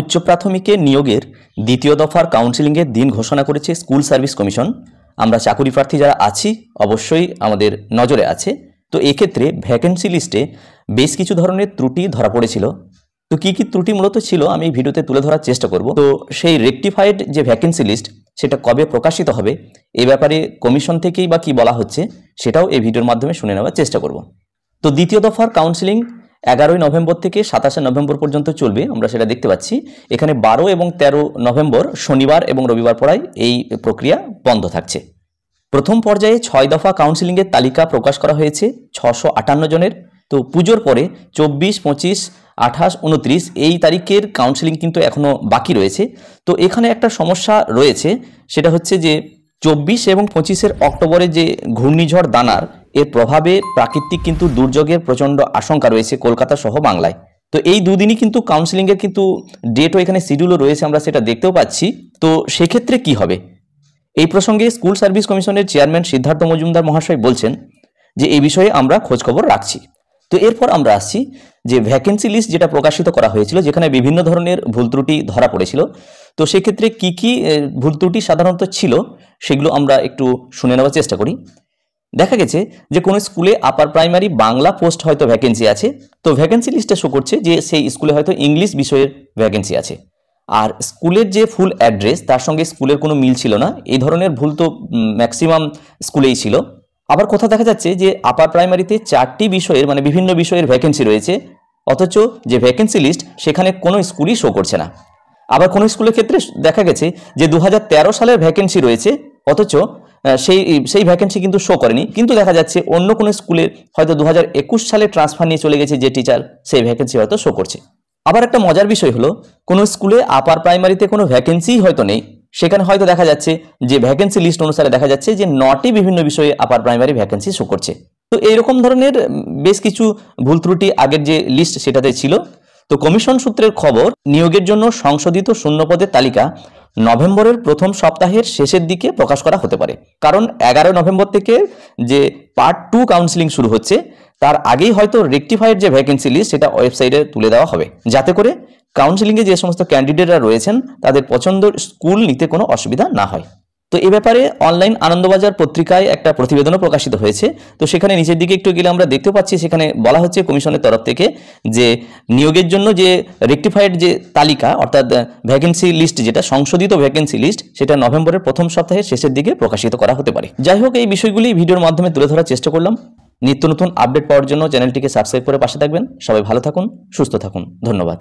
উচ্চ প্রাথমিকে নিয়োগের দ্বিতীয় দফার কাউন্সিলিংয়ের দিন ঘোষণা করেছে স্কুল সার্ভিস কমিশন আমরা চাকুরি প্রার্থী যারা আছি অবশ্যই আমাদের নজরে আছে তো এক্ষেত্রে ভ্যাকেন্সি লিস্টে বেশ কিছু ধরনের ত্রুটি ধরা পড়েছিল তো কী কী ত্রুটি মূলত ছিল আমি ভিডিওতে তুলে ধরার চেষ্টা করব তো সেই রেকটিফাইড যে ভ্যাকেন্সি লিস্ট সেটা কবে প্রকাশিত হবে এ ব্যাপারে কমিশন থেকেই বা কি বলা হচ্ছে সেটাও এই ভিডিওর মাধ্যমে শুনে নেওয়ার চেষ্টা করব তো দ্বিতীয় দফার কাউন্সিলিং এগারোই নভেম্বর থেকে সাতাশে নভেম্বর পর্যন্ত চলবে আমরা সেটা দেখতে পাচ্ছি এখানে বারো এবং ১৩ নভেম্বর শনিবার এবং রবিবার পড়ায় এই প্রক্রিয়া বন্ধ থাকছে প্রথম পর্যায়ে ছয় দফা কাউন্সিলিংয়ের তালিকা প্রকাশ করা হয়েছে ছশো আটান্ন জনের তো পুজোর পরে চব্বিশ পঁচিশ আঠাশ উনত্রিশ এই তারিখের কাউন্সিলিং কিন্তু এখনও বাকি রয়েছে তো এখানে একটা সমস্যা রয়েছে সেটা হচ্ছে যে চব্বিশ এবং পঁচিশের অক্টোবরে যে ঘূর্ণিঝড় দানার এর প্রভাবে প্রাকৃতিক কিন্তু দুর্যোগের প্রচণ্ড আশঙ্কা রয়েছে কলকাতা সহ বাংলায় তো এই দুদিনই কিন্তু কাউন্সিলিংয়ের কিন্তু ডেটও এখানে শিডিউলও রয়েছে আমরা সেটা দেখতেও পাচ্ছি তো সেক্ষেত্রে কি হবে এই প্রসঙ্গে স্কুল সার্ভিস কমিশনের চেয়ারম্যান সিদ্ধার্থ মজুমদার মহাশয় বলছেন যে এই বিষয়ে আমরা খোঁজখবর রাখছি তো এরপর আমরা আসছি যে ভ্যাকেন্সি লিস্ট যেটা প্রকাশিত করা হয়েছিল যেখানে বিভিন্ন ধরনের ভুল ত্রুটি ধরা পড়েছিল তো সেক্ষেত্রে কি কি ভুল ত্রুটি সাধারণত ছিল সেগুলো আমরা একটু শুনে নেওয়ার চেষ্টা করি দেখা গেছে যে কোনো স্কুলে আপার প্রাইমারি বাংলা পোস্ট হয়তো ভ্যাকেন্সি আছে তো ভ্যাকেন্সি লিস্টে শো করছে যে সেই স্কুলে হয়তো ইংলিশ বিষয়ের ভ্যাকেন্সি আছে আর স্কুলের যে ফুল অ্যাড্রেস তার সঙ্গে স্কুলের কোনো মিল ছিল না এই ধরনের ভুল তো ম্যাক্সিমাম স্কুলেই ছিল আবার কোথাও দেখা যাচ্ছে যে আপার প্রাইমারিতে চারটি বিষয়ের মানে বিভিন্ন বিষয়ের ভ্যাকেন্সি রয়েছে অথচ যে ভ্যাকেন্সি লিস্ট সেখানে কোনো স্কুলই শো করছে না আবার কোনো স্কুলের ক্ষেত্রে দেখা গেছে যে দু সালের ভ্যাকেন্সি রয়েছে অথচ সেই সেই ভ্যাকেন্সি কিন্তু শো করেনি কিন্তু দেখা যাচ্ছে অন্য কোনো স্কুলের হয়তো দু সালে ট্রান্সফার নিয়ে চলে গেছে যে টিচার সেই ভ্যাকেন্সি হয়তো শো করছে আবার একটা মজার বিষয় হলো কোনো স্কুলে আপার প্রাইমারিতে কোনো ভ্যাকেন্সিই হয়তো নেই সেখানে হয়তো দেখা যাচ্ছে যে ভ্যাকেন্সি লিস্ট অনুসারে দেখা যাচ্ছে যে নটি বিভিন্ন বিষয়ে আপার প্রাইমারি ভ্যাকেন্সি শো করছে তো এইরকম ধরনের বেশ কিছু ভুল ত্রুটি আগের যে লিস্ট সেটাতে ছিল তো কমিশন সূত্রের খবর নিয়োগের জন্য সংশোধিত শূন্যপদের তালিকা নভেম্বরের প্রথম সপ্তাহের শেষের দিকে প্রকাশ করা হতে পারে কারণ এগারো নভেম্বর থেকে যে পার্ট টু কাউন্সিলিং শুরু হচ্ছে তার আগেই হয়তো রেকটিফাইড যে ভ্যাকেন্সি লিস্ট সেটা ওয়েবসাইটে তুলে দেওয়া হবে যাতে করে কাউন্সিলিংয়ে যে সমস্ত ক্যান্ডিডেটরা রয়েছেন তাদের পছন্দ স্কুল নিতে কোনো অসুবিধা না হয় তো এ ব্যাপারে অনলাইন আনন্দবাজার পত্রিকায় একটা প্রতিবেদনও প্রকাশিত হয়েছে তো সেখানে নিচের দিকে একটু গেলে আমরা দেখতে পাচ্ছি সেখানে বলা হচ্ছে কমিশনের তরফ থেকে যে নিয়োগের জন্য যে রেক্টিফাইড যে তালিকা অর্থাৎ ভ্যাকেন্সি লিস্ট যেটা সংশোধিত ভ্যাকেন্সি লিস্ট সেটা নভেম্বরের প্রথম সপ্তাহের শেষের দিকে প্রকাশিত করা হতে পারে যাই হোক এই বিষয়গুলি ভিডিওর মাধ্যমে তুলে ধরার চেষ্টা করলাম নিত্য নতুন আপডেট পাওয়ার জন্য চ্যানেলটিকে সাবস্ক্রাইব করে পাশে থাকবেন সবাই ভালো থাকুন সুস্থ থাকুন ধন্যবাদ